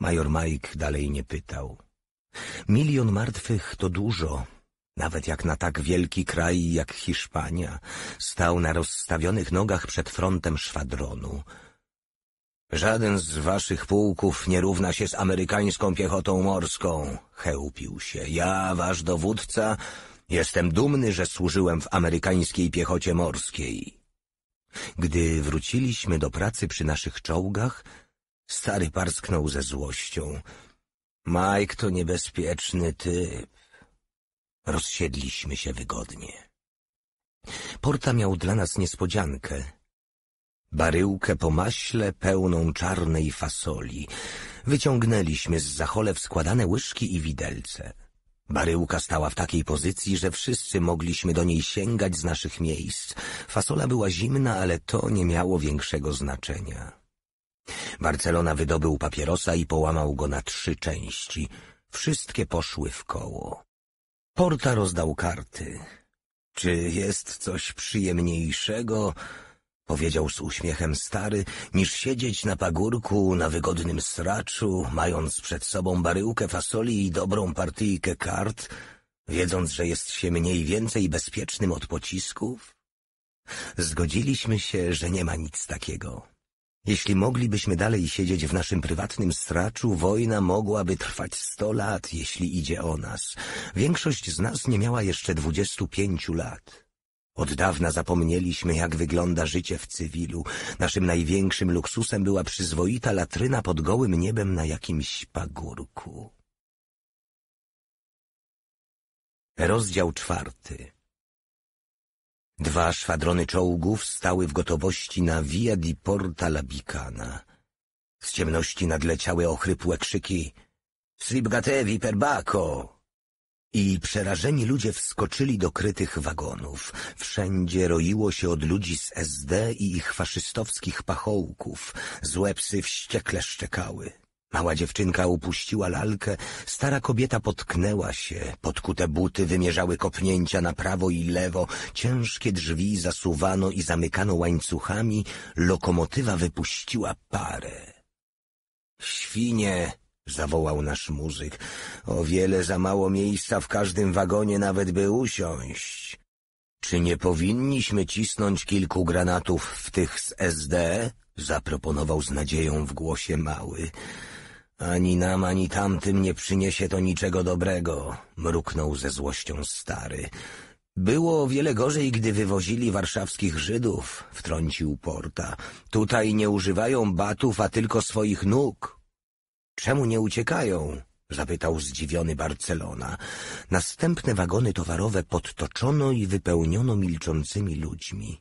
Major Mike dalej nie pytał. Milion martwych to dużo, nawet jak na tak wielki kraj jak Hiszpania. Stał na rozstawionych nogach przed frontem szwadronu. Żaden z waszych pułków nie równa się z amerykańską piechotą morską, chełpił się. Ja, wasz dowódca, jestem dumny, że służyłem w amerykańskiej piechocie morskiej. Gdy wróciliśmy do pracy przy naszych czołgach, Stary parsknął ze złością. Mike to niebezpieczny typ. Rozsiedliśmy się wygodnie. Porta miał dla nas niespodziankę. Baryłkę po maśle pełną czarnej fasoli. Wyciągnęliśmy z zachole składane łyżki i widelce. Baryłka stała w takiej pozycji, że wszyscy mogliśmy do niej sięgać z naszych miejsc. Fasola była zimna, ale to nie miało większego znaczenia. Barcelona wydobył papierosa i połamał go na trzy części. Wszystkie poszły w koło. Porta rozdał karty. Czy jest coś przyjemniejszego, powiedział z uśmiechem stary, niż siedzieć na pagórku na wygodnym sraczu, mając przed sobą baryłkę fasoli i dobrą partyjkę kart, wiedząc, że jest się mniej więcej bezpiecznym od pocisków? Zgodziliśmy się, że nie ma nic takiego. Jeśli moglibyśmy dalej siedzieć w naszym prywatnym straczu, wojna mogłaby trwać sto lat, jeśli idzie o nas. Większość z nas nie miała jeszcze dwudziestu pięciu lat. Od dawna zapomnieliśmy, jak wygląda życie w cywilu. Naszym największym luksusem była przyzwoita latryna pod gołym niebem na jakimś pagórku. Rozdział czwarty Dwa szwadrony czołgów stały w gotowości na Via di Porta Labicana. Z ciemności nadleciały ochrypłe krzyki Sribgatevi Baco! I przerażeni ludzie wskoczyli do krytych wagonów. Wszędzie roiło się od ludzi z SD i ich faszystowskich pachołków. Złe psy wściekle szczekały. Mała dziewczynka upuściła lalkę, stara kobieta potknęła się, podkute buty wymierzały kopnięcia na prawo i lewo, ciężkie drzwi zasuwano i zamykano łańcuchami, lokomotywa wypuściła parę. Świnie! zawołał nasz muzyk. O wiele za mało miejsca w każdym wagonie nawet by usiąść. Czy nie powinniśmy cisnąć kilku granatów w tych z SD? zaproponował z nadzieją w głosie mały. Ani nam, ani tamtym nie przyniesie to niczego dobrego, mruknął ze złością stary. Było o wiele gorzej, gdy wywozili warszawskich Żydów, wtrącił Porta. Tutaj nie używają batów, a tylko swoich nóg. Czemu nie uciekają? zapytał zdziwiony Barcelona. Następne wagony towarowe podtoczono i wypełniono milczącymi ludźmi.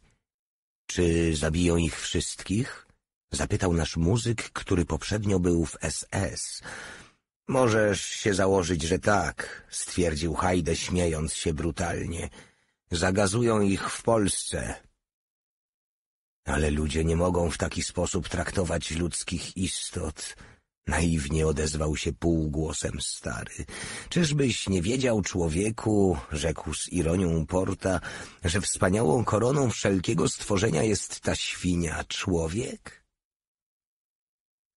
Czy zabiją ich wszystkich? Zapytał nasz muzyk, który poprzednio był w SS. Możesz się założyć, że tak, stwierdził Hajde, śmiejąc się brutalnie. Zagazują ich w Polsce. Ale ludzie nie mogą w taki sposób traktować ludzkich istot. Naiwnie odezwał się półgłosem stary. Czyżbyś nie wiedział, człowieku, rzekł z ironią Porta, że wspaniałą koroną wszelkiego stworzenia jest ta świnia, człowiek?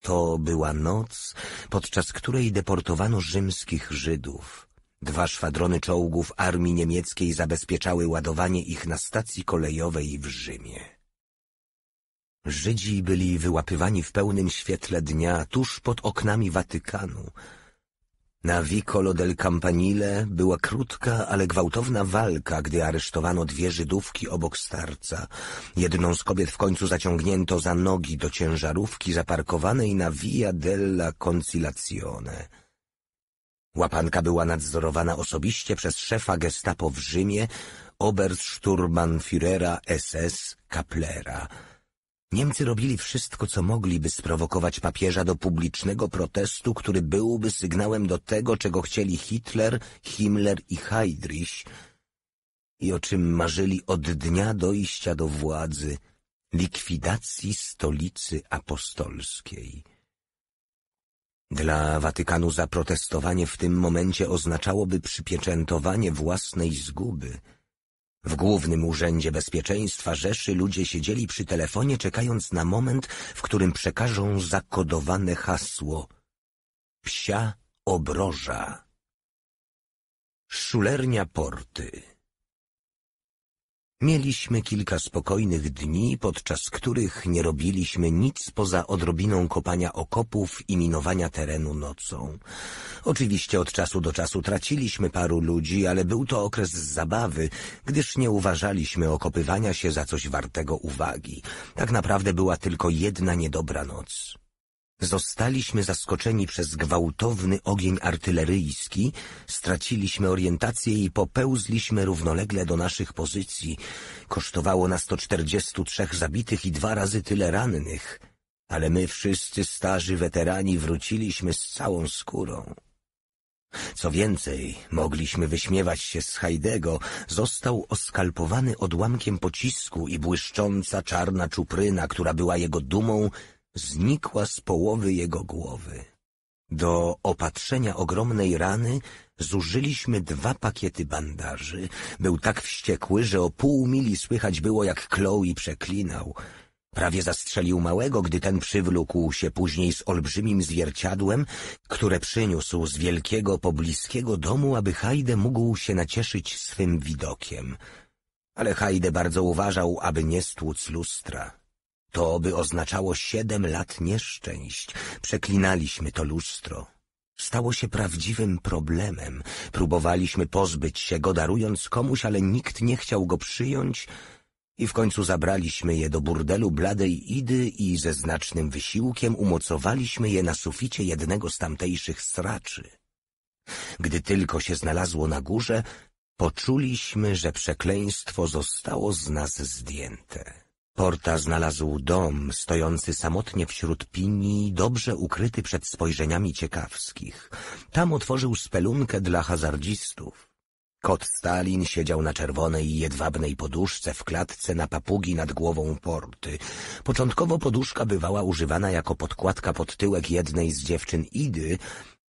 To była noc, podczas której deportowano rzymskich Żydów. Dwa szwadrony czołgów armii niemieckiej zabezpieczały ładowanie ich na stacji kolejowej w Rzymie. Żydzi byli wyłapywani w pełnym świetle dnia tuż pod oknami Watykanu, na Vicolo del Campanile była krótka, ale gwałtowna walka, gdy aresztowano dwie Żydówki obok starca. Jedną z kobiet w końcu zaciągnięto za nogi do ciężarówki zaparkowanej na Via della Conciliazione. Łapanka była nadzorowana osobiście przez szefa gestapo w Rzymie, Oberst SS Kaplera – Niemcy robili wszystko, co mogli, by sprowokować papieża do publicznego protestu, który byłby sygnałem do tego, czego chcieli Hitler, Himmler i Heydrich i o czym marzyli od dnia dojścia do władzy likwidacji stolicy apostolskiej. Dla Watykanu zaprotestowanie w tym momencie oznaczałoby przypieczętowanie własnej zguby – w Głównym Urzędzie Bezpieczeństwa Rzeszy ludzie siedzieli przy telefonie, czekając na moment, w którym przekażą zakodowane hasło Psia obroża Szulernia Porty Mieliśmy kilka spokojnych dni, podczas których nie robiliśmy nic poza odrobiną kopania okopów i minowania terenu nocą. Oczywiście od czasu do czasu traciliśmy paru ludzi, ale był to okres zabawy, gdyż nie uważaliśmy okopywania się za coś wartego uwagi. Tak naprawdę była tylko jedna niedobra noc. Zostaliśmy zaskoczeni przez gwałtowny ogień artyleryjski, straciliśmy orientację i popełzliśmy równolegle do naszych pozycji. Kosztowało nas to 43 zabitych i dwa razy tyle rannych, ale my wszyscy starzy weterani wróciliśmy z całą skórą. Co więcej, mogliśmy wyśmiewać się z Hajdego, został oskalpowany odłamkiem pocisku i błyszcząca czarna czupryna, która była jego dumą, znikła z połowy jego głowy. Do opatrzenia ogromnej rany zużyliśmy dwa pakiety bandaży. Był tak wściekły, że o pół mili słychać było, jak Chloe przeklinał. Prawie zastrzelił małego, gdy ten przywlókł się później z olbrzymim zwierciadłem, które przyniósł z wielkiego pobliskiego domu, aby Hajde mógł się nacieszyć swym widokiem. Ale Hajde bardzo uważał, aby nie stłuc lustra. To by oznaczało siedem lat nieszczęść. Przeklinaliśmy to lustro. Stało się prawdziwym problemem. Próbowaliśmy pozbyć się go, darując komuś, ale nikt nie chciał go przyjąć i w końcu zabraliśmy je do burdelu bladej Idy i ze znacznym wysiłkiem umocowaliśmy je na suficie jednego z tamtejszych straczy. Gdy tylko się znalazło na górze, poczuliśmy, że przekleństwo zostało z nas zdjęte. Porta znalazł dom stojący samotnie wśród pini, dobrze ukryty przed spojrzeniami ciekawskich. Tam otworzył spelunkę dla hazardzistów. Kot Stalin siedział na czerwonej jedwabnej poduszce w klatce na papugi nad głową porty. Początkowo poduszka bywała używana jako podkładka pod tyłek jednej z dziewczyn Idy,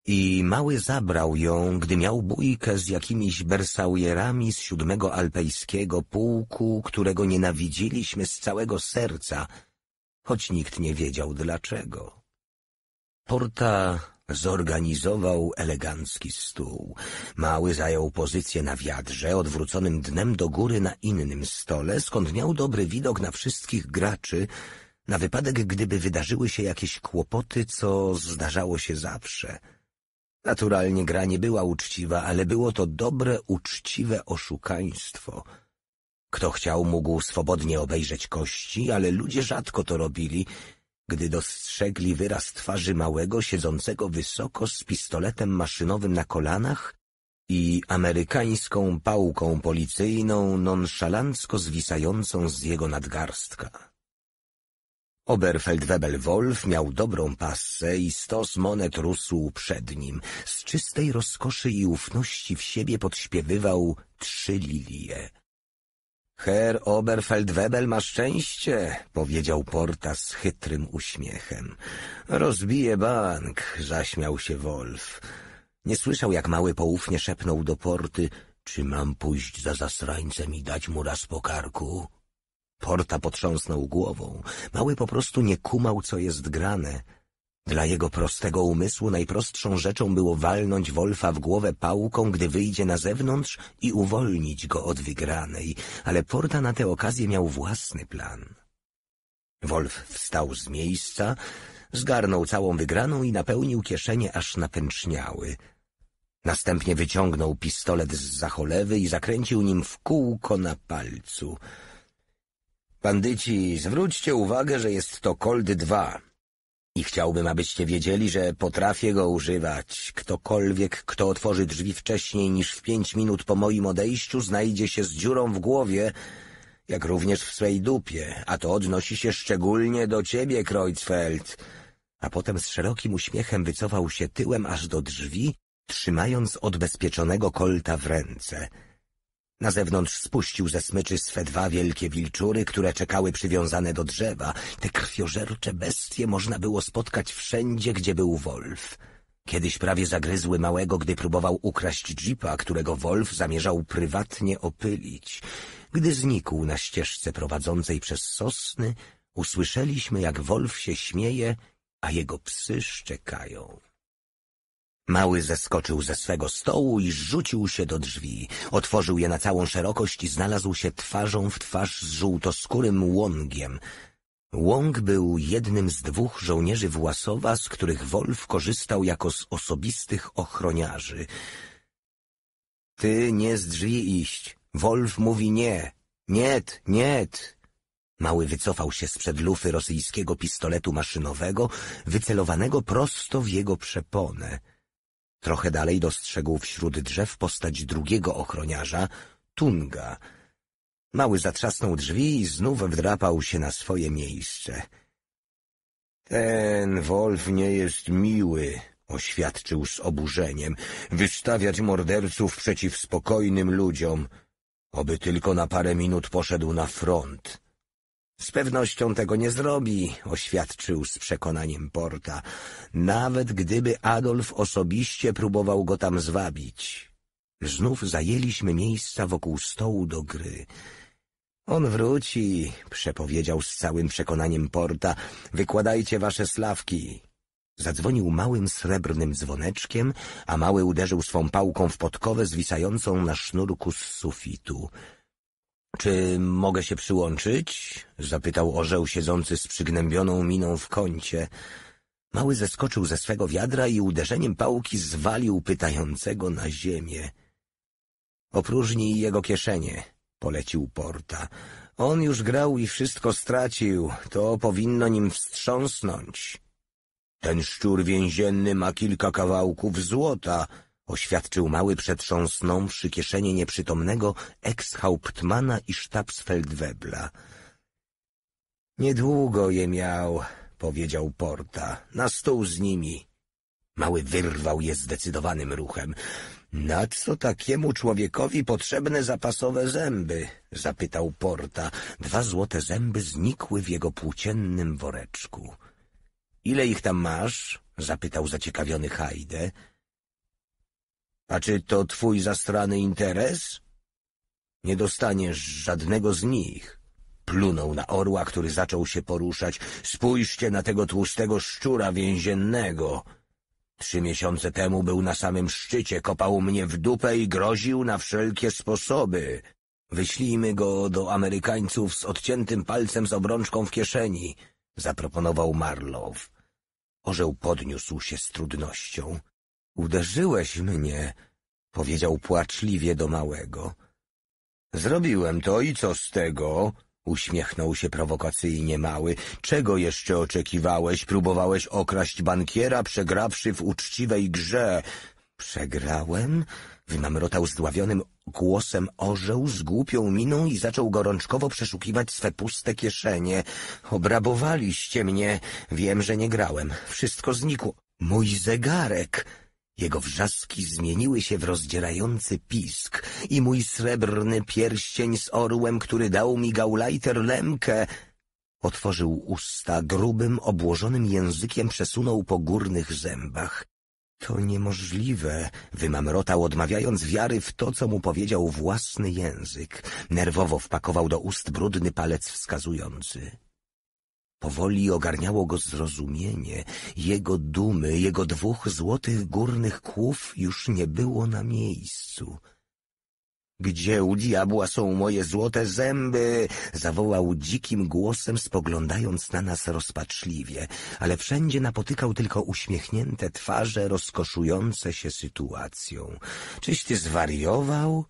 i mały zabrał ją, gdy miał bójkę z jakimiś bersaujerami z siódmego alpejskiego pułku, którego nienawidziliśmy z całego serca, choć nikt nie wiedział dlaczego. Porta zorganizował elegancki stół. Mały zajął pozycję na wiadrze, odwróconym dnem do góry na innym stole, skąd miał dobry widok na wszystkich graczy, na wypadek gdyby wydarzyły się jakieś kłopoty, co zdarzało się zawsze – Naturalnie gra nie była uczciwa, ale było to dobre, uczciwe oszukaństwo. Kto chciał, mógł swobodnie obejrzeć kości, ale ludzie rzadko to robili, gdy dostrzegli wyraz twarzy małego, siedzącego wysoko z pistoletem maszynowym na kolanach i amerykańską pałką policyjną nonszalancko zwisającą z jego nadgarstka. Oberfeldwebel Wolf miał dobrą passę i stos monet rósł przed nim. Z czystej rozkoszy i ufności w siebie podśpiewywał trzy lilie. Herr Oberfeldwebel ma szczęście, powiedział Porta z chytrym uśmiechem. Rozbije bank, zaśmiał się Wolf. Nie słyszał, jak mały poufnie szepnął do Porty, czy mam pójść za zasrańcem i dać mu raz po karku? Porta potrząsnął głową. Mały po prostu nie kumał, co jest grane. Dla jego prostego umysłu najprostszą rzeczą było walnąć Wolfa w głowę pałką, gdy wyjdzie na zewnątrz i uwolnić go od wygranej, ale Porta na tę okazję miał własny plan. Wolf wstał z miejsca, zgarnął całą wygraną i napełnił kieszenie aż napęczniały. Następnie wyciągnął pistolet z zacholewy i zakręcił nim w kółko na palcu – Bandyci, zwróćcie uwagę, że jest to koldy 2. I chciałbym, abyście wiedzieli, że potrafię go używać. Ktokolwiek, kto otworzy drzwi wcześniej niż w pięć minut po moim odejściu, znajdzie się z dziurą w głowie, jak również w swej dupie, a to odnosi się szczególnie do ciebie, Kreuzfeld. A potem z szerokim uśmiechem wycofał się tyłem aż do drzwi, trzymając odbezpieczonego kolta w ręce – na zewnątrz spuścił ze smyczy swe dwa wielkie wilczury, które czekały przywiązane do drzewa. Te krwiożercze bestie można było spotkać wszędzie, gdzie był Wolf. Kiedyś prawie zagryzły małego, gdy próbował ukraść jeepa, którego Wolf zamierzał prywatnie opylić. Gdy znikł na ścieżce prowadzącej przez sosny, usłyszeliśmy, jak Wolf się śmieje, a jego psy szczekają. Mały zeskoczył ze swego stołu i rzucił się do drzwi. Otworzył je na całą szerokość i znalazł się twarzą w twarz z żółtoskórym łągiem. Łąg był jednym z dwóch żołnierzy Własowa, z których Wolf korzystał jako z osobistych ochroniarzy. Ty nie z drzwi iść. Wolf mówi nie. Niet, niet. Mały wycofał się sprzed lufy rosyjskiego pistoletu maszynowego, wycelowanego prosto w jego przeponę. Trochę dalej dostrzegł wśród drzew postać drugiego ochroniarza, Tunga. Mały zatrzasnął drzwi i znów wdrapał się na swoje miejsce. Ten Wolf nie jest miły, oświadczył z oburzeniem. Wystawiać morderców przeciw spokojnym ludziom. Oby tylko na parę minut poszedł na front. Z pewnością tego nie zrobi, oświadczył z przekonaniem Porta, nawet gdyby Adolf osobiście próbował go tam zwabić. Znów zajęliśmy miejsca wokół stołu do gry. On wróci, przepowiedział z całym przekonaniem Porta, wykładajcie wasze slawki. Zadzwonił małym srebrnym dzwoneczkiem, a mały uderzył swą pałką w podkowę zwisającą na sznurku z sufitu. Czy mogę się przyłączyć? Zapytał orzeł siedzący z przygnębioną miną w kącie. Mały zeskoczył ze swego wiadra i uderzeniem pałki zwalił pytającego na ziemię. Opróżnij jego kieszenie, polecił Porta. On już grał i wszystko stracił. To powinno nim wstrząsnąć. Ten szczur więzienny ma kilka kawałków złota, oświadczył mały przetrząsnąwszy kieszenie nieprzytomnego ex-hauptmana i sztabsfeldwebla. Niedługo je miał, powiedział Porta, na stół z nimi. Mały wyrwał je zdecydowanym ruchem. Na co takiemu człowiekowi potrzebne zapasowe zęby? zapytał Porta. Dwa złote zęby znikły w jego płóciennym woreczku. Ile ich tam masz? zapytał zaciekawiony Hajde. A czy to twój zastrany interes? Nie dostaniesz żadnego z nich. Plunął na orła, który zaczął się poruszać. Spójrzcie na tego tłustego szczura więziennego. Trzy miesiące temu był na samym szczycie, kopał mnie w dupę i groził na wszelkie sposoby. Wyślijmy go do Amerykańców z odciętym palcem z obrączką w kieszeni, zaproponował Marlow. Orzeł podniósł się z trudnością. Uderzyłeś mnie, powiedział płaczliwie do małego. Zrobiłem to i co z tego? Uśmiechnął się prowokacyjnie mały. Czego jeszcze oczekiwałeś? Próbowałeś okraść bankiera, przegrawszy w uczciwej grze. Przegrałem? Wymamrotał zdławionym głosem orzeł z głupią miną i zaczął gorączkowo przeszukiwać swe puste kieszenie. Obrabowaliście mnie. Wiem, że nie grałem. Wszystko znikło. Mój zegarek! Jego wrzaski zmieniły się w rozdzierający pisk i mój srebrny pierścień z orłem, który dał mi gaulajter Lemke, otworzył usta, grubym, obłożonym językiem przesunął po górnych zębach. To niemożliwe, wymamrotał, odmawiając wiary w to, co mu powiedział własny język. Nerwowo wpakował do ust brudny palec wskazujący. Powoli ogarniało go zrozumienie. Jego dumy, jego dwóch złotych górnych kłów już nie było na miejscu. Gdzie u diabła są moje złote zęby? zawołał dzikim głosem, spoglądając na nas rozpaczliwie, ale wszędzie napotykał tylko uśmiechnięte twarze rozkoszujące się sytuacją. Czyś ty zwariował?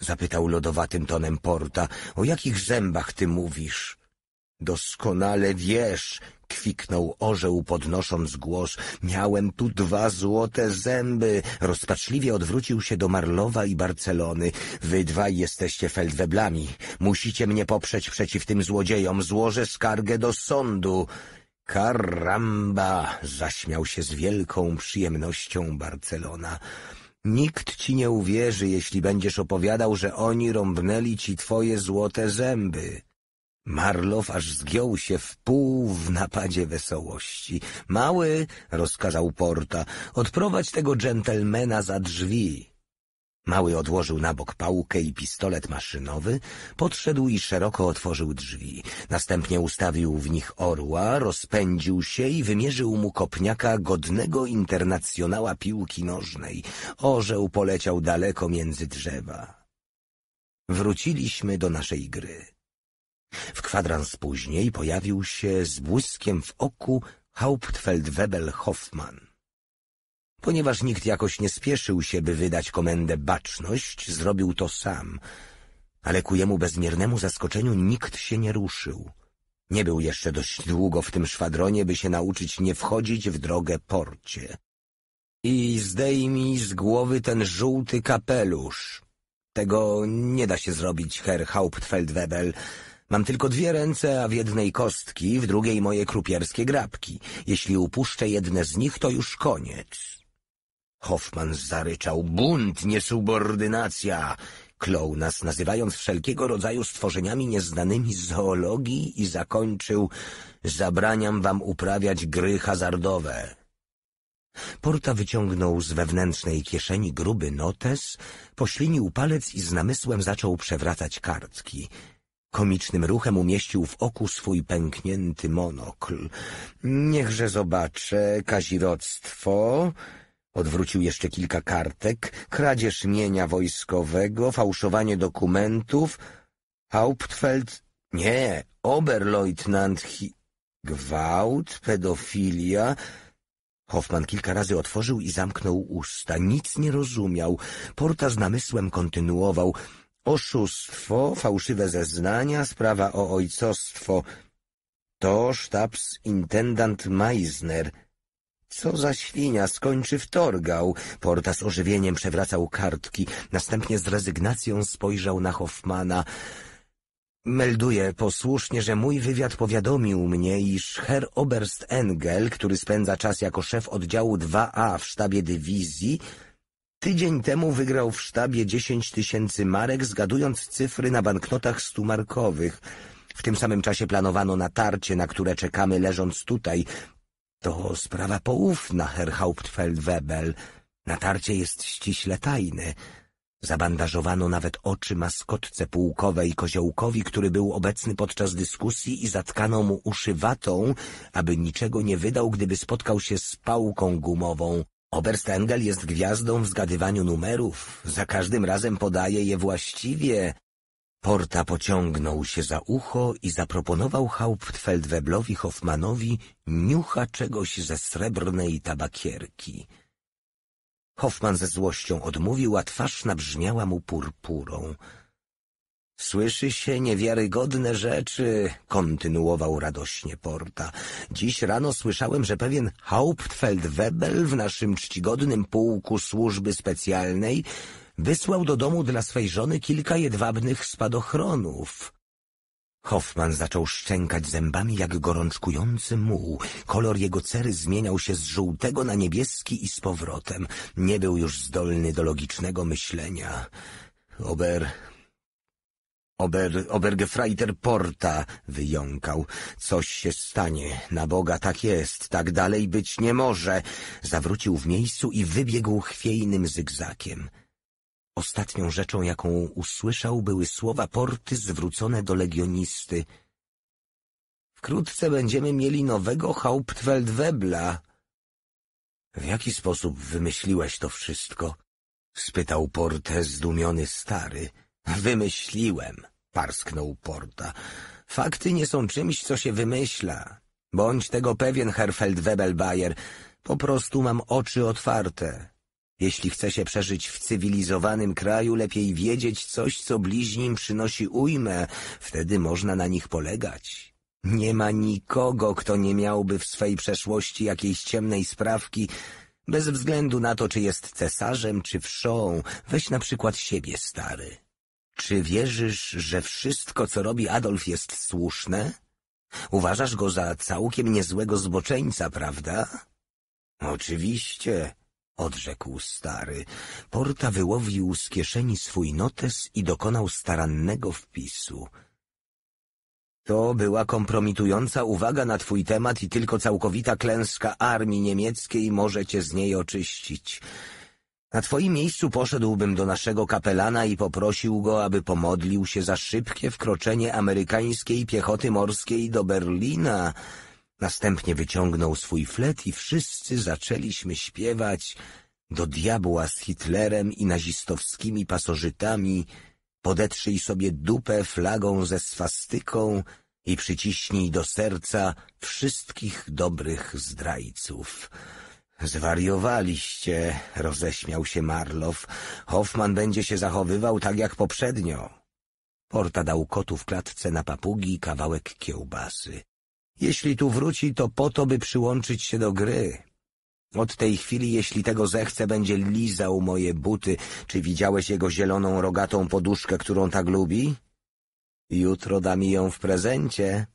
zapytał lodowatym tonem porta. O jakich zębach ty mówisz? Doskonale wiesz, kwiknął orzeł, podnosząc głos. Miałem tu dwa złote zęby. Rozpaczliwie odwrócił się do Marlowa i Barcelony. Wy dwaj jesteście feldweblami. Musicie mnie poprzeć przeciw tym złodziejom. Złożę skargę do sądu. Karamba! zaśmiał się z wielką przyjemnością Barcelona. Nikt ci nie uwierzy, jeśli będziesz opowiadał, że oni rąbnęli ci twoje złote zęby. Marlow aż zgiął się w pół w napadzie wesołości. Mały, rozkazał Porta, odprowadź tego dżentelmena za drzwi. Mały odłożył na bok pałkę i pistolet maszynowy, podszedł i szeroko otworzył drzwi. Następnie ustawił w nich orła, rozpędził się i wymierzył mu kopniaka godnego internacjonała piłki nożnej. Orzeł poleciał daleko między drzewa. Wróciliśmy do naszej gry. W kwadrans później pojawił się z błyskiem w oku Hauptfeldwebel Hoffmann. Ponieważ nikt jakoś nie spieszył się, by wydać komendę baczność, zrobił to sam. Ale ku jemu bezmiernemu zaskoczeniu nikt się nie ruszył. Nie był jeszcze dość długo w tym szwadronie, by się nauczyć nie wchodzić w drogę porcie. I zdejmij z głowy ten żółty kapelusz. Tego nie da się zrobić, Herr Hauptfeldwebel. Mam tylko dwie ręce, a w jednej kostki, w drugiej moje krupierskie grabki. Jeśli upuszczę jedne z nich, to już koniec. Hoffman zaryczał. Bunt, niesubordynacja! Klął nas, nazywając wszelkiego rodzaju stworzeniami nieznanymi z zoologii i zakończył Zabraniam wam uprawiać gry hazardowe. Porta wyciągnął z wewnętrznej kieszeni gruby notes, poślinił palec i z namysłem zaczął przewracać kartki. Komicznym ruchem umieścił w oku swój pęknięty monokl. Niechże zobaczę, kaziroctwo... Odwrócił jeszcze kilka kartek, kradzież mienia wojskowego, fałszowanie dokumentów. Hauptfeld... Nie, Oberleutnant... Hi... Gwałt, pedofilia... Hoffman kilka razy otworzył i zamknął usta. Nic nie rozumiał. Porta z namysłem kontynuował oszustwo, fałszywe zeznania, sprawa o ojcostwo. To sztabs-intendant Meisner. Co za świnia, skończy wtorgał. Porta z ożywieniem przewracał kartki. Następnie z rezygnacją spojrzał na Hoffmana. Melduję posłusznie, że mój wywiad powiadomił mnie, iż Herr Oberst Engel, który spędza czas jako szef oddziału 2A w sztabie dywizji, Tydzień temu wygrał w sztabie 10 tysięcy marek, zgadując cyfry na banknotach stumarkowych. W tym samym czasie planowano natarcie, na które czekamy leżąc tutaj. To sprawa poufna, Herr Hauptfeldwebel. Natarcie jest ściśle tajne. Zabandażowano nawet oczy maskotce pułkowej koziołkowi, który był obecny podczas dyskusji i zatkano mu uszy watą, aby niczego nie wydał, gdyby spotkał się z pałką gumową Oberstengel jest gwiazdą w zgadywaniu numerów. Za każdym razem podaje je właściwie. Porta pociągnął się za ucho i zaproponował Hauptfeldweblowi Hoffmanowi niucha czegoś ze srebrnej tabakierki. Hoffman ze złością odmówił, a twarz nabrzmiała mu purpurą. Słyszy się niewiarygodne rzeczy, kontynuował radośnie Porta. Dziś rano słyszałem, że pewien Hauptfeldwebel w naszym czcigodnym pułku służby specjalnej wysłał do domu dla swej żony kilka jedwabnych spadochronów. Hoffman zaczął szczękać zębami jak gorączkujący muł. Kolor jego cery zmieniał się z żółtego na niebieski i z powrotem. Nie był już zdolny do logicznego myślenia. Ober Ober, Obergefreiter Porta wyjąkał. Coś się stanie. Na Boga tak jest. Tak dalej być nie może. Zawrócił w miejscu i wybiegł chwiejnym zygzakiem. Ostatnią rzeczą, jaką usłyszał, były słowa Porty zwrócone do legionisty. Wkrótce będziemy mieli nowego Hauptfeldwebla. W jaki sposób wymyśliłeś to wszystko? spytał Portę zdumiony stary. Wymyśliłem, parsknął Porta. Fakty nie są czymś, co się wymyśla. Bądź tego pewien, Herfeld Webelbayer. Po prostu mam oczy otwarte. Jeśli chce się przeżyć w cywilizowanym kraju, lepiej wiedzieć coś, co bliźnim przynosi ujmę. Wtedy można na nich polegać. Nie ma nikogo, kto nie miałby w swej przeszłości jakiejś ciemnej sprawki, bez względu na to, czy jest cesarzem, czy wszą. Weź na przykład siebie, stary. Czy wierzysz, że wszystko, co robi Adolf, jest słuszne? Uważasz go za całkiem niezłego zboczeńca, prawda? Oczywiście, odrzekł stary. Porta wyłowił z kieszeni swój notes i dokonał starannego wpisu. To była kompromitująca uwaga na twój temat i tylko całkowita klęska armii niemieckiej może cię z niej oczyścić. Na twoim miejscu poszedłbym do naszego kapelana i poprosił go, aby pomodlił się za szybkie wkroczenie amerykańskiej piechoty morskiej do Berlina. Następnie wyciągnął swój flet i wszyscy zaczęliśmy śpiewać do diabła z Hitlerem i nazistowskimi pasożytami, podetrzyj sobie dupę flagą ze swastyką i przyciśnij do serca wszystkich dobrych zdrajców. Zwariowaliście, roześmiał się Marlow. Hoffman będzie się zachowywał tak jak poprzednio. Porta dał kotu w klatce na papugi i kawałek kiełbasy. Jeśli tu wróci, to po to, by przyłączyć się do gry. Od tej chwili, jeśli tego zechce, będzie lizał moje buty. Czy widziałeś jego zieloną, rogatą poduszkę, którą tak lubi? Jutro da mi ją w prezencie.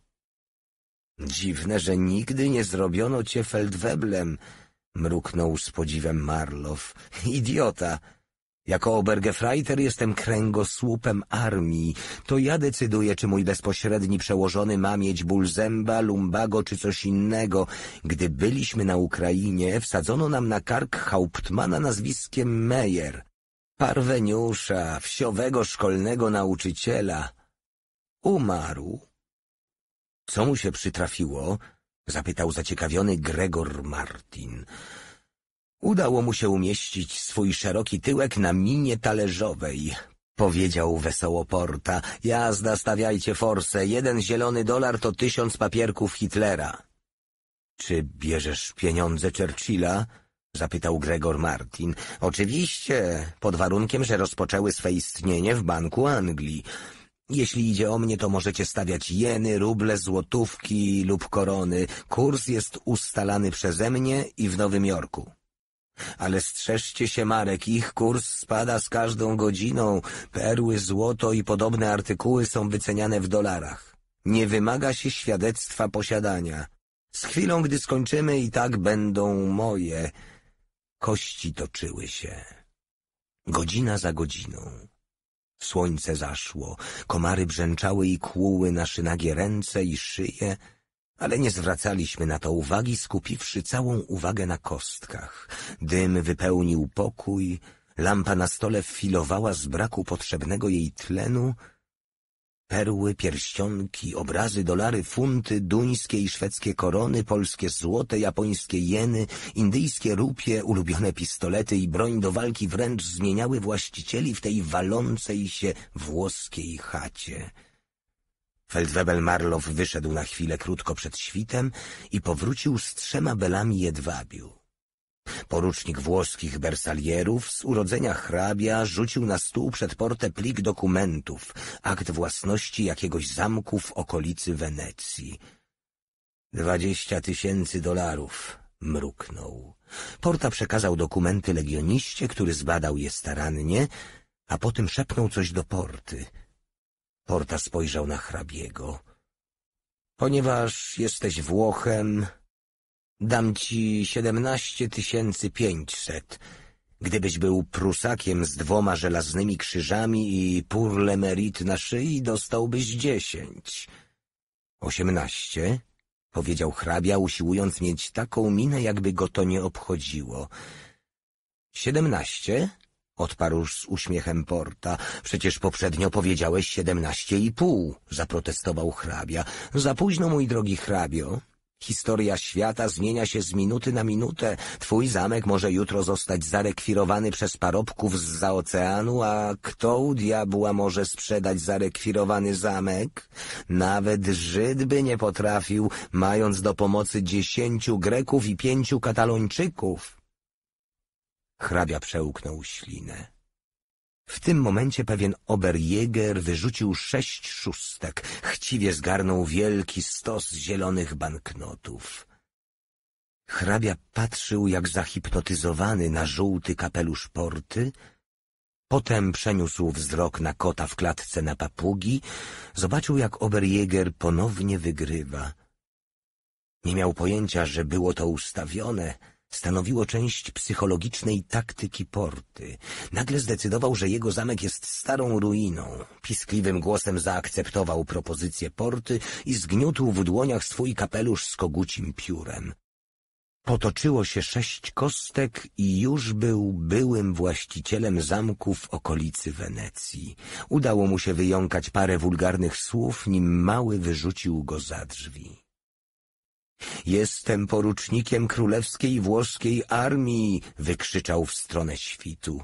Dziwne, że nigdy nie zrobiono cię feldweblem mruknął z podziwem Marlow. Idiota! Jako Obergefreiter jestem kręgosłupem armii. To ja decyduję, czy mój bezpośredni przełożony ma mieć ból zęba, lumbago czy coś innego. Gdy byliśmy na Ukrainie, wsadzono nam na kark Hauptmana nazwiskiem Meyer. Parweniusza, wsiowego szkolnego nauczyciela. Umarł. Co mu się przytrafiło? Zapytał zaciekawiony Gregor Martin. Udało mu się umieścić swój szeroki tyłek na minie talerzowej. Powiedział wesoło Porta. Jazda, stawiajcie forsę. Jeden zielony dolar to tysiąc papierków Hitlera. Czy bierzesz pieniądze Churchilla? Zapytał Gregor Martin. Oczywiście, pod warunkiem, że rozpoczęły swe istnienie w Banku Anglii. Jeśli idzie o mnie, to możecie stawiać jeny, ruble, złotówki lub korony. Kurs jest ustalany przeze mnie i w Nowym Jorku. Ale strzeżcie się, Marek, ich kurs spada z każdą godziną. Perły, złoto i podobne artykuły są wyceniane w dolarach. Nie wymaga się świadectwa posiadania. Z chwilą, gdy skończymy, i tak będą moje. Kości toczyły się. Godzina za godziną. Słońce zaszło, komary brzęczały i kłuły nasze nagie ręce i szyje, ale nie zwracaliśmy na to uwagi, skupiwszy całą uwagę na kostkach. Dym wypełnił pokój, lampa na stole filowała z braku potrzebnego jej tlenu, Perły, pierścionki, obrazy, dolary, funty, duńskie i szwedzkie korony, polskie złote, japońskie jeny, indyjskie rupie, ulubione pistolety i broń do walki wręcz zmieniały właścicieli w tej walącej się włoskiej chacie. Feldwebel Marlow wyszedł na chwilę krótko przed świtem i powrócił z trzema belami jedwabiu. Porucznik włoskich bersalierów, z urodzenia hrabia, rzucił na stół przed portę plik dokumentów, akt własności jakiegoś zamku w okolicy Wenecji. Dwadzieścia tysięcy dolarów, mruknął. Porta przekazał dokumenty legioniście, który zbadał je starannie, a potem szepnął coś do porty. Porta spojrzał na hrabiego. Ponieważ jesteś Włochem, Dam ci siedemnaście tysięcy pięćset, gdybyś był prusakiem z dwoma żelaznymi krzyżami i purle merit na szyi, dostałbyś dziesięć. Osiemnaście? Powiedział hrabia, usiłując mieć taką minę, jakby go to nie obchodziło. Siedemnaście? Odparł z uśmiechem Porta. Przecież poprzednio powiedziałeś siedemnaście i pół, zaprotestował hrabia. Za późno, mój drogi hrabio. Historia świata zmienia się z minuty na minutę. Twój zamek może jutro zostać zarekwirowany przez parobków z za oceanu, a kto u diabła może sprzedać zarekwirowany zamek? Nawet Żyd by nie potrafił, mając do pomocy dziesięciu Greków i pięciu Katalończyków. Hrabia przełknął ślinę. W tym momencie pewien oberjäger wyrzucił sześć szóstek. Chciwie zgarnął wielki stos zielonych banknotów. Hrabia patrzył jak zahipnotyzowany na żółty kapelusz porty, Potem przeniósł wzrok na kota w klatce na papugi, zobaczył jak Oberjäger ponownie wygrywa. Nie miał pojęcia, że było to ustawione, stanowiło część psychologicznej taktyki porty. Nagle zdecydował, że jego zamek jest starą ruiną. Piskliwym głosem zaakceptował propozycję porty i zgniótł w dłoniach swój kapelusz z kogucim piórem. Potoczyło się sześć kostek i już był byłym właścicielem zamku w okolicy Wenecji. Udało mu się wyjąkać parę wulgarnych słów, nim mały wyrzucił go za drzwi. Jestem porucznikiem królewskiej włoskiej armii, wykrzyczał w stronę świtu.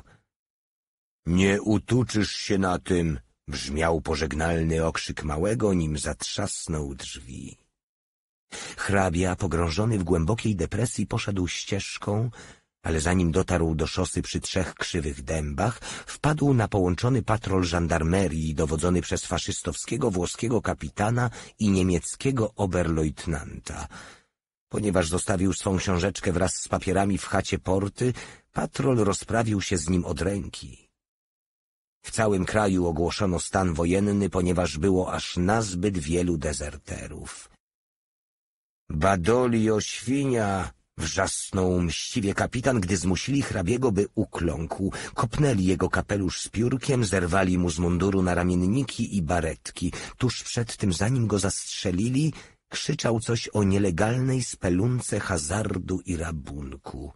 Nie utuczysz się na tym, brzmiał pożegnalny okrzyk małego, nim zatrzasnął drzwi. Hrabia, pogrążony w głębokiej depresji, poszedł ścieżką, ale zanim dotarł do szosy przy trzech krzywych dębach, wpadł na połączony patrol żandarmerii dowodzony przez faszystowskiego włoskiego kapitana i niemieckiego oberleutnanta. Ponieważ zostawił swą książeczkę wraz z papierami w chacie porty, patrol rozprawił się z nim od ręki. W całym kraju ogłoszono stan wojenny, ponieważ było aż nazbyt wielu dezerterów. Badolio świnia Wrzasnął mściwie kapitan, gdy zmusili hrabiego, by ukląkł. Kopnęli jego kapelusz z piórkiem, zerwali mu z munduru na ramienniki i baretki. Tuż przed tym, zanim go zastrzelili, krzyczał coś o nielegalnej spelunce hazardu i rabunku.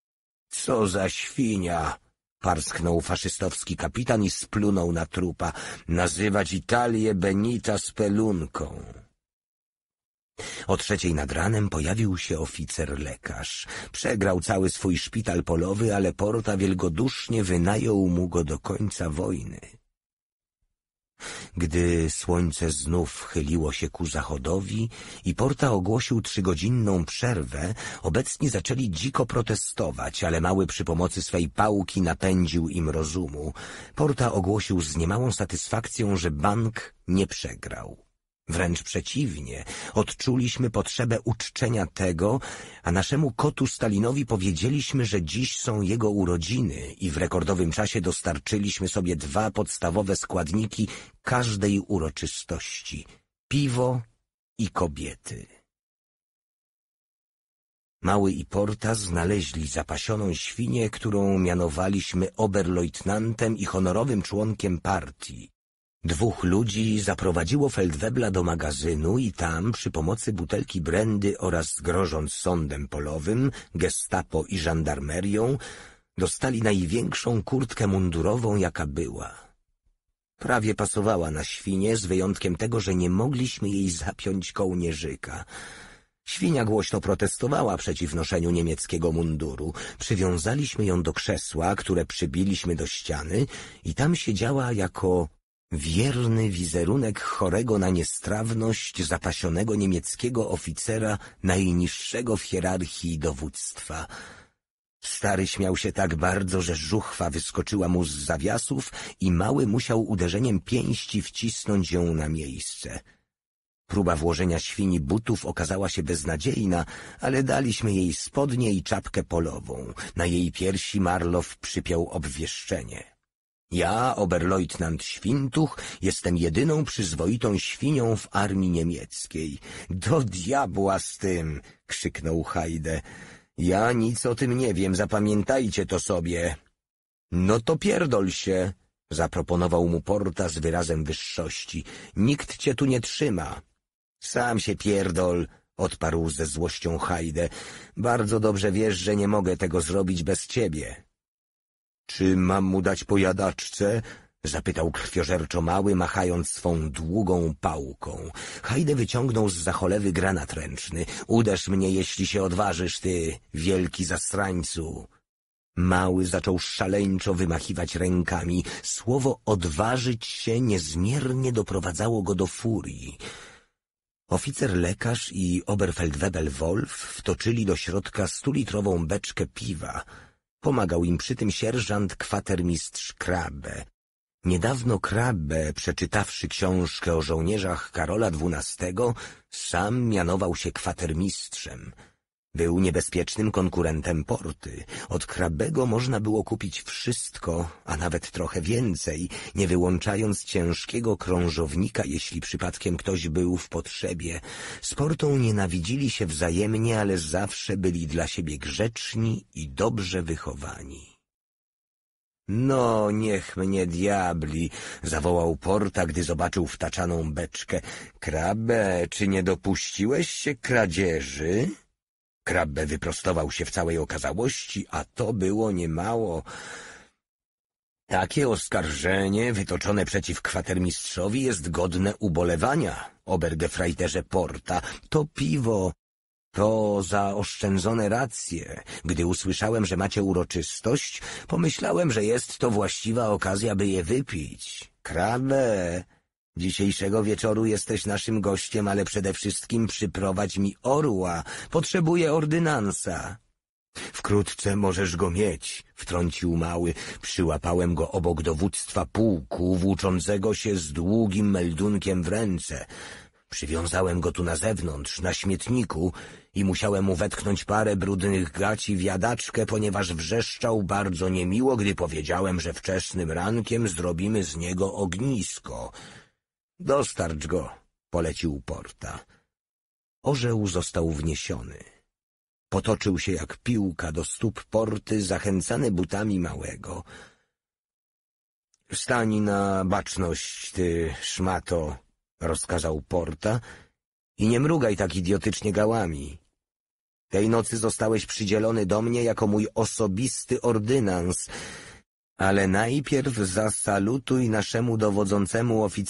— Co za świnia! Parsknął faszystowski kapitan i splunął na trupa. Nazywać Italię Benita spelunką. O trzeciej nad ranem pojawił się oficer lekarz. Przegrał cały swój szpital polowy, ale Porta wielgodusznie wynajął mu go do końca wojny. Gdy słońce znów chyliło się ku zachodowi i Porta ogłosił trzygodzinną przerwę, obecni zaczęli dziko protestować, ale mały przy pomocy swej pałki napędził im rozumu. Porta ogłosił z niemałą satysfakcją, że bank nie przegrał. Wręcz przeciwnie, odczuliśmy potrzebę uczczenia tego, a naszemu kotu Stalinowi powiedzieliśmy, że dziś są jego urodziny i w rekordowym czasie dostarczyliśmy sobie dwa podstawowe składniki każdej uroczystości – piwo i kobiety. Mały i Porta znaleźli zapasioną świnię, którą mianowaliśmy oberleutnantem i honorowym członkiem partii. Dwóch ludzi zaprowadziło Feldwebla do magazynu i tam, przy pomocy butelki brandy oraz grożąc sądem polowym, gestapo i żandarmerią, dostali największą kurtkę mundurową, jaka była. Prawie pasowała na świnie, z wyjątkiem tego, że nie mogliśmy jej zapiąć kołnierzyka. Świnia głośno protestowała przeciw noszeniu niemieckiego munduru. Przywiązaliśmy ją do krzesła, które przybiliśmy do ściany i tam siedziała jako Wierny wizerunek chorego na niestrawność zapasionego niemieckiego oficera najniższego w hierarchii dowództwa. Stary śmiał się tak bardzo, że żuchwa wyskoczyła mu z zawiasów i mały musiał uderzeniem pięści wcisnąć ją na miejsce. Próba włożenia świni butów okazała się beznadziejna, ale daliśmy jej spodnie i czapkę polową. Na jej piersi Marlow przypiął obwieszczenie. Ja, oberleutnant Świntuch, jestem jedyną przyzwoitą świnią w armii niemieckiej. Do diabła z tym! krzyknął Hajde. Ja nic o tym nie wiem, zapamiętajcie to sobie. No to pierdol się, zaproponował mu Porta z wyrazem wyższości. Nikt cię tu nie trzyma. Sam się pierdol, odparł ze złością Hajde. Bardzo dobrze wiesz, że nie mogę tego zrobić bez ciebie. Czy mam mu dać pojadaczce? Zapytał krwiożerczo mały, machając swą długą pałką. Hajdę wyciągnął z zacholewy granat ręczny. Uderz mnie, jeśli się odważysz, ty, wielki zastrańcu. Mały zaczął szaleńczo wymachiwać rękami. Słowo odważyć się niezmiernie doprowadzało go do furii. Oficer lekarz i Oberfeldwebel Wolf wtoczyli do środka stulitrową beczkę piwa. Pomagał im przy tym sierżant kwatermistrz Krabbe. Niedawno Krabbe, przeczytawszy książkę o żołnierzach Karola XII, sam mianował się kwatermistrzem – był niebezpiecznym konkurentem porty. Od Krabego można było kupić wszystko, a nawet trochę więcej, nie wyłączając ciężkiego krążownika, jeśli przypadkiem ktoś był w potrzebie. Z portą nienawidzili się wzajemnie, ale zawsze byli dla siebie grzeczni i dobrze wychowani. No, niech mnie diabli! zawołał Porta, gdy zobaczył wtaczaną beczkę. Krabe, czy nie dopuściłeś się kradzieży? Krabbe wyprostował się w całej okazałości, a to było niemało. Takie oskarżenie wytoczone przeciw kwatermistrzowi jest godne ubolewania, obergefreiterze Porta. To piwo, to zaoszczędzone racje. Gdy usłyszałem, że macie uroczystość, pomyślałem, że jest to właściwa okazja, by je wypić. Krabbe, Dzisiejszego wieczoru jesteś naszym gościem, ale przede wszystkim przyprowadź mi orła. Potrzebuję ordynansa. Wkrótce możesz go mieć, wtrącił mały. Przyłapałem go obok dowództwa pułku, włóczącego się z długim meldunkiem w ręce. Przywiązałem go tu na zewnątrz, na śmietniku i musiałem mu wetknąć parę brudnych gaci w jadaczkę, ponieważ wrzeszczał bardzo niemiło, gdy powiedziałem, że wczesnym rankiem zrobimy z niego ognisko. Dostarcz go, polecił Porta. Orzeł został wniesiony. Potoczył się jak piłka do stóp Porty, zachęcany butami małego. Wstań na baczność, ty szmato, rozkazał Porta, i nie mrugaj tak idiotycznie gałami. Tej nocy zostałeś przydzielony do mnie jako mój osobisty ordynans, ale najpierw zasalutuj naszemu dowodzącemu oficerowi.